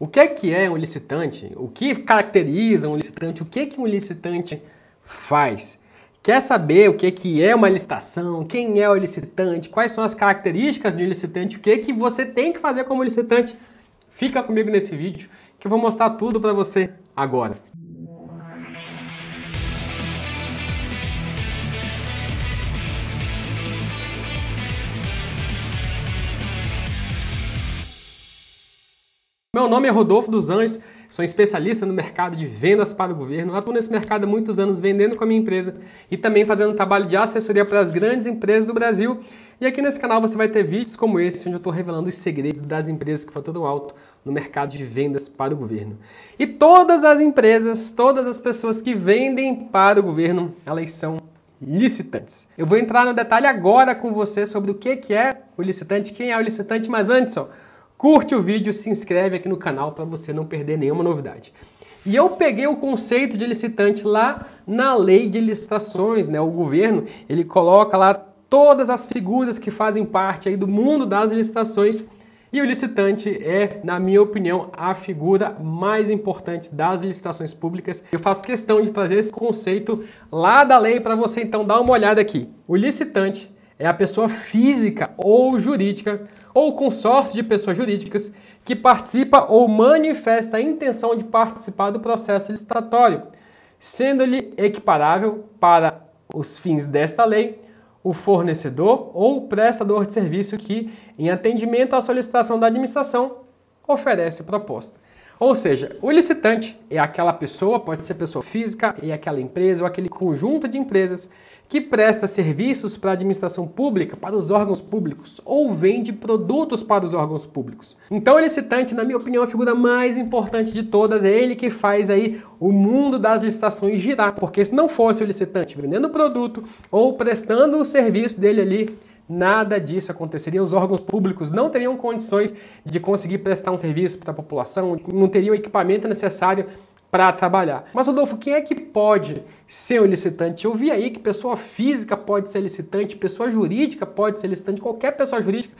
O que é que é um licitante? O que caracteriza um licitante? O que é que um licitante faz? Quer saber o que é que é uma licitação? Quem é o licitante? Quais são as características de um licitante? O que é que você tem que fazer como licitante? Fica comigo nesse vídeo que eu vou mostrar tudo para você agora. Meu nome é Rodolfo dos Anjos, sou especialista no mercado de vendas para o governo, atuo nesse mercado há muitos anos vendendo com a minha empresa e também fazendo trabalho de assessoria para as grandes empresas do Brasil. E aqui nesse canal você vai ter vídeos como esse, onde eu estou revelando os segredos das empresas que faturam alto no mercado de vendas para o governo. E todas as empresas, todas as pessoas que vendem para o governo, elas são licitantes. Eu vou entrar no detalhe agora com você sobre o que, que é o licitante, quem é o licitante, mas antes, ó, Curte o vídeo, se inscreve aqui no canal para você não perder nenhuma novidade. E eu peguei o conceito de licitante lá na lei de licitações, né? O governo, ele coloca lá todas as figuras que fazem parte aí do mundo das licitações e o licitante é, na minha opinião, a figura mais importante das licitações públicas. Eu faço questão de trazer esse conceito lá da lei para você então dar uma olhada aqui. O licitante é a pessoa física ou jurídica ou consórcio de pessoas jurídicas que participa ou manifesta a intenção de participar do processo licitatório, sendo-lhe equiparável para os fins desta lei o fornecedor ou prestador de serviço que, em atendimento à solicitação da administração, oferece proposta. Ou seja, o licitante é aquela pessoa, pode ser pessoa física, é aquela empresa ou aquele conjunto de empresas que presta serviços para a administração pública, para os órgãos públicos ou vende produtos para os órgãos públicos. Então, o licitante, na minha opinião, é a figura mais importante de todas, é ele que faz aí o mundo das licitações girar, porque se não fosse o licitante vendendo produto ou prestando o serviço dele ali, Nada disso aconteceria, os órgãos públicos não teriam condições de conseguir prestar um serviço para a população, não teriam o equipamento necessário para trabalhar. Mas, Rodolfo, quem é que pode ser o licitante? Eu vi aí que pessoa física pode ser licitante, pessoa jurídica pode ser licitante, qualquer pessoa jurídica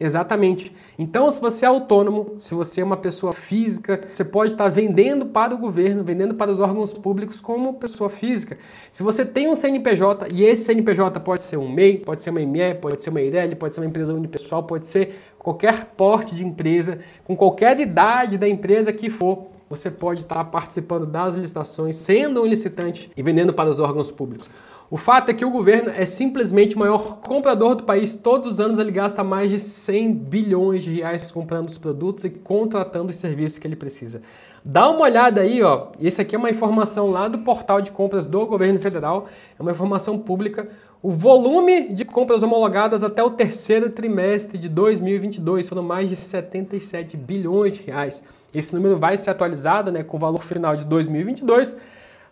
Exatamente. Então, se você é autônomo, se você é uma pessoa física, você pode estar vendendo para o governo, vendendo para os órgãos públicos como pessoa física. Se você tem um CNPJ, e esse CNPJ pode ser um MEI, pode ser uma ME, pode ser uma IREL, pode ser uma empresa unipessoal, pode ser qualquer porte de empresa, com qualquer idade da empresa que for, você pode estar participando das licitações, sendo um licitante e vendendo para os órgãos públicos. O fato é que o governo é simplesmente o maior comprador do país. Todos os anos ele gasta mais de 100 bilhões de reais comprando os produtos e contratando os serviços que ele precisa. Dá uma olhada aí, ó. Isso aqui é uma informação lá do portal de compras do governo federal, é uma informação pública. O volume de compras homologadas até o terceiro trimestre de 2022 foram mais de 77 bilhões de reais. Esse número vai ser atualizado, né, com o valor final de 2022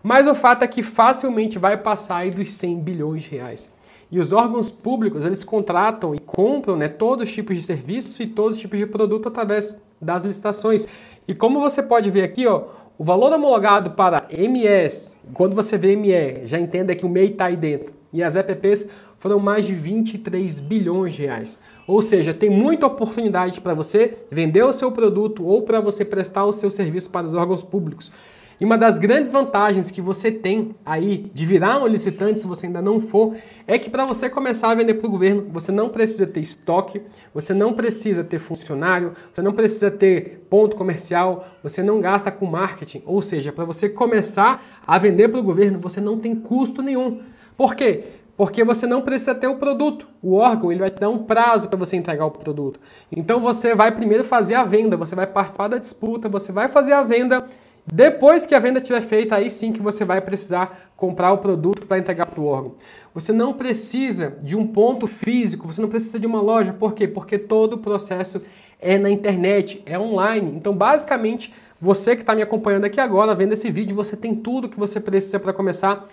mas o fato é que facilmente vai passar aí dos 100 bilhões de reais. E os órgãos públicos, eles contratam e compram né, todos os tipos de serviços e todos os tipos de produto através das licitações. E como você pode ver aqui, ó, o valor homologado para MS, quando você vê ME, já entenda que o MEI está aí dentro, e as EPPs foram mais de 23 bilhões de reais. Ou seja, tem muita oportunidade para você vender o seu produto ou para você prestar o seu serviço para os órgãos públicos. E uma das grandes vantagens que você tem aí de virar um licitante, se você ainda não for, é que para você começar a vender para o governo, você não precisa ter estoque, você não precisa ter funcionário, você não precisa ter ponto comercial, você não gasta com marketing. Ou seja, para você começar a vender para o governo, você não tem custo nenhum. Por quê? porque você não precisa ter o produto. O órgão ele vai te dar um prazo para você entregar o produto. Então você vai primeiro fazer a venda, você vai participar da disputa, você vai fazer a venda depois que a venda estiver feita, aí sim que você vai precisar comprar o produto para entregar para o órgão. Você não precisa de um ponto físico, você não precisa de uma loja. Por quê? Porque todo o processo é na internet, é online. Então, basicamente, você que está me acompanhando aqui agora, vendo esse vídeo, você tem tudo que você precisa para começar,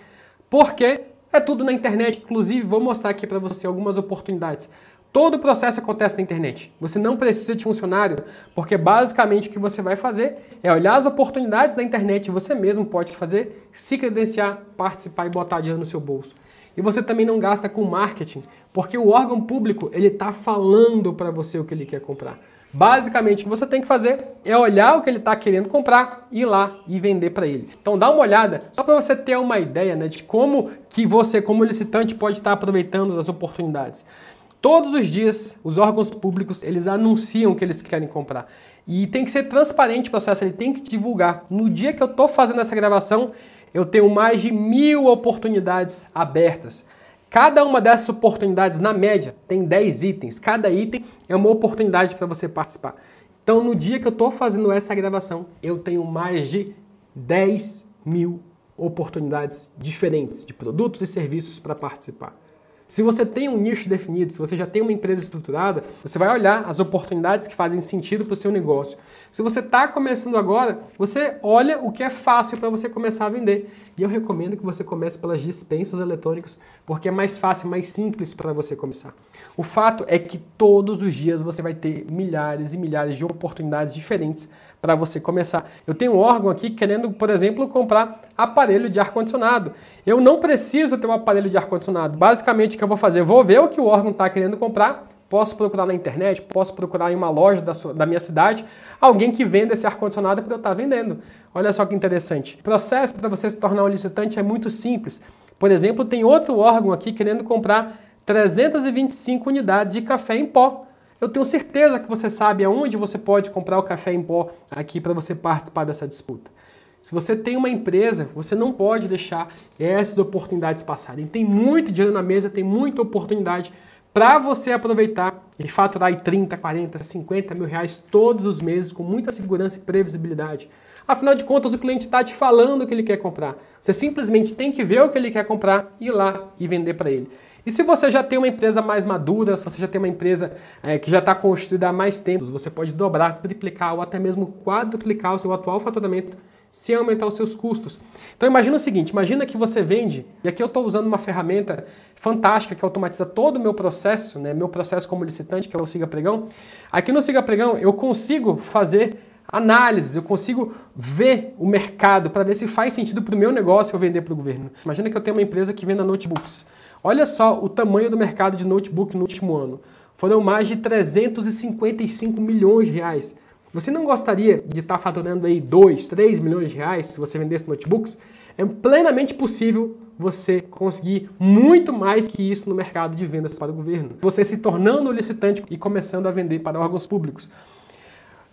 porque é tudo na internet. Inclusive, vou mostrar aqui para você algumas oportunidades. Todo o processo acontece na internet. Você não precisa de funcionário, porque basicamente o que você vai fazer é olhar as oportunidades da internet, você mesmo pode fazer, se credenciar, participar e botar dinheiro no seu bolso. E você também não gasta com marketing, porque o órgão público ele está falando para você o que ele quer comprar. Basicamente, o que você tem que fazer é olhar o que ele está querendo comprar, ir lá e vender para ele. Então dá uma olhada, só para você ter uma ideia né, de como que você, como licitante, pode estar tá aproveitando as oportunidades. Todos os dias, os órgãos públicos, eles anunciam o que eles querem comprar. E tem que ser transparente o processo, ele tem que divulgar. No dia que eu estou fazendo essa gravação, eu tenho mais de mil oportunidades abertas. Cada uma dessas oportunidades, na média, tem 10 itens. Cada item é uma oportunidade para você participar. Então, no dia que eu estou fazendo essa gravação, eu tenho mais de 10 mil oportunidades diferentes de produtos e serviços para participar. Se você tem um nicho definido, se você já tem uma empresa estruturada, você vai olhar as oportunidades que fazem sentido para o seu negócio. Se você está começando agora, você olha o que é fácil para você começar a vender. E eu recomendo que você comece pelas dispensas eletrônicas, porque é mais fácil, mais simples para você começar. O fato é que todos os dias você vai ter milhares e milhares de oportunidades diferentes para você começar. Eu tenho um órgão aqui querendo, por exemplo, comprar aparelho de ar-condicionado. Eu não preciso ter um aparelho de ar-condicionado. Basicamente, o que eu vou fazer? Vou ver o que o órgão está querendo comprar posso procurar na internet, posso procurar em uma loja da, sua, da minha cidade alguém que venda esse ar-condicionado para eu estar vendendo. Olha só que interessante. O processo para você se tornar um licitante é muito simples. Por exemplo, tem outro órgão aqui querendo comprar 325 unidades de café em pó. Eu tenho certeza que você sabe aonde você pode comprar o café em pó aqui para você participar dessa disputa. Se você tem uma empresa, você não pode deixar essas oportunidades passarem. Tem muito dinheiro na mesa, tem muita oportunidade para você aproveitar e faturar 30, 40, 50 mil reais todos os meses com muita segurança e previsibilidade. Afinal de contas, o cliente está te falando o que ele quer comprar. Você simplesmente tem que ver o que ele quer comprar, ir lá e vender para ele. E se você já tem uma empresa mais madura, se você já tem uma empresa é, que já está construída há mais tempo, você pode dobrar, triplicar ou até mesmo quadruplicar o seu atual faturamento se aumentar os seus custos. Então imagina o seguinte, imagina que você vende, e aqui eu estou usando uma ferramenta fantástica que automatiza todo o meu processo, né, meu processo como licitante, que é o Siga Pregão. Aqui no Siga Pregão eu consigo fazer análises, eu consigo ver o mercado para ver se faz sentido para o meu negócio eu vender para o governo. Imagina que eu tenho uma empresa que venda notebooks. Olha só o tamanho do mercado de notebook no último ano. Foram mais de 355 milhões de reais. Você não gostaria de estar tá faturando aí 2, 3 milhões de reais se você vendesse notebooks? É plenamente possível você conseguir muito mais que isso no mercado de vendas para o governo. Você se tornando licitante e começando a vender para órgãos públicos.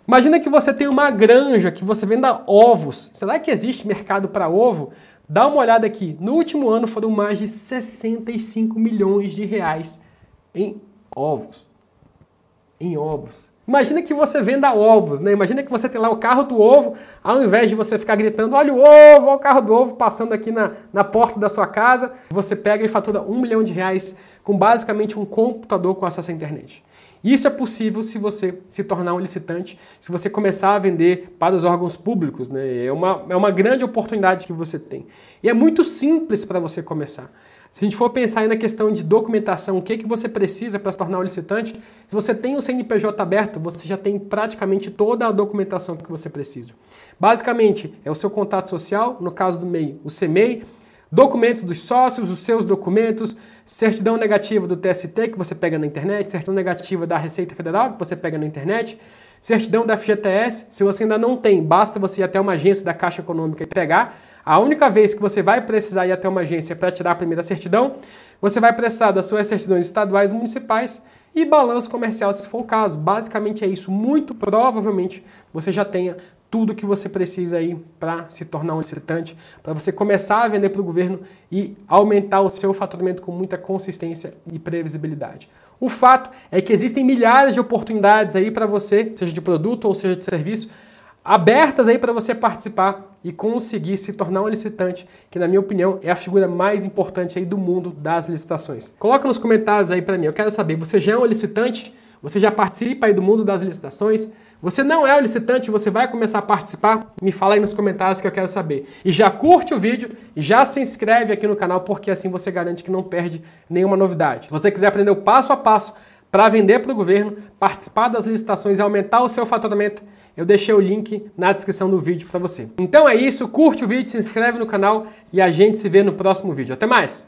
Imagina que você tem uma granja que você venda ovos. Será que existe mercado para ovo? Dá uma olhada aqui. No último ano foram mais de 65 milhões de reais em ovos. Em ovos. Imagina que você venda ovos, né? Imagina que você tem lá o carro do ovo, ao invés de você ficar gritando, olha o ovo, olha o carro do ovo passando aqui na, na porta da sua casa, você pega e fatura um milhão de reais com basicamente um computador com acesso à internet. Isso é possível se você se tornar um licitante, se você começar a vender para os órgãos públicos. Né? É, uma, é uma grande oportunidade que você tem. E é muito simples para você começar. Se a gente for pensar na questão de documentação, o que, é que você precisa para se tornar um licitante, se você tem o CNPJ aberto, você já tem praticamente toda a documentação que você precisa. Basicamente, é o seu contato social, no caso do MEI, o CMEI, documentos dos sócios, os seus documentos, certidão negativa do TST que você pega na internet, certidão negativa da Receita Federal que você pega na internet, certidão da FGTS, se você ainda não tem, basta você ir até uma agência da Caixa Econômica e pegar. A única vez que você vai precisar ir até uma agência para tirar a primeira certidão, você vai precisar das suas certidões estaduais e municipais e balanço comercial, se for o caso. Basicamente é isso. Muito provavelmente você já tenha tudo que você precisa aí para se tornar um licitante, para você começar a vender para o governo e aumentar o seu faturamento com muita consistência e previsibilidade. O fato é que existem milhares de oportunidades aí para você, seja de produto ou seja de serviço, abertas aí para você participar e conseguir se tornar um licitante, que na minha opinião é a figura mais importante aí do mundo das licitações. Coloca nos comentários aí para mim, eu quero saber, você já é um licitante? Você já participa aí do mundo das licitações? Você não é o licitante, você vai começar a participar? Me fala aí nos comentários que eu quero saber. E já curte o vídeo, já se inscreve aqui no canal, porque assim você garante que não perde nenhuma novidade. Se você quiser aprender o passo a passo para vender para o governo, participar das licitações e aumentar o seu faturamento, eu deixei o link na descrição do vídeo para você. Então é isso, curte o vídeo, se inscreve no canal e a gente se vê no próximo vídeo. Até mais!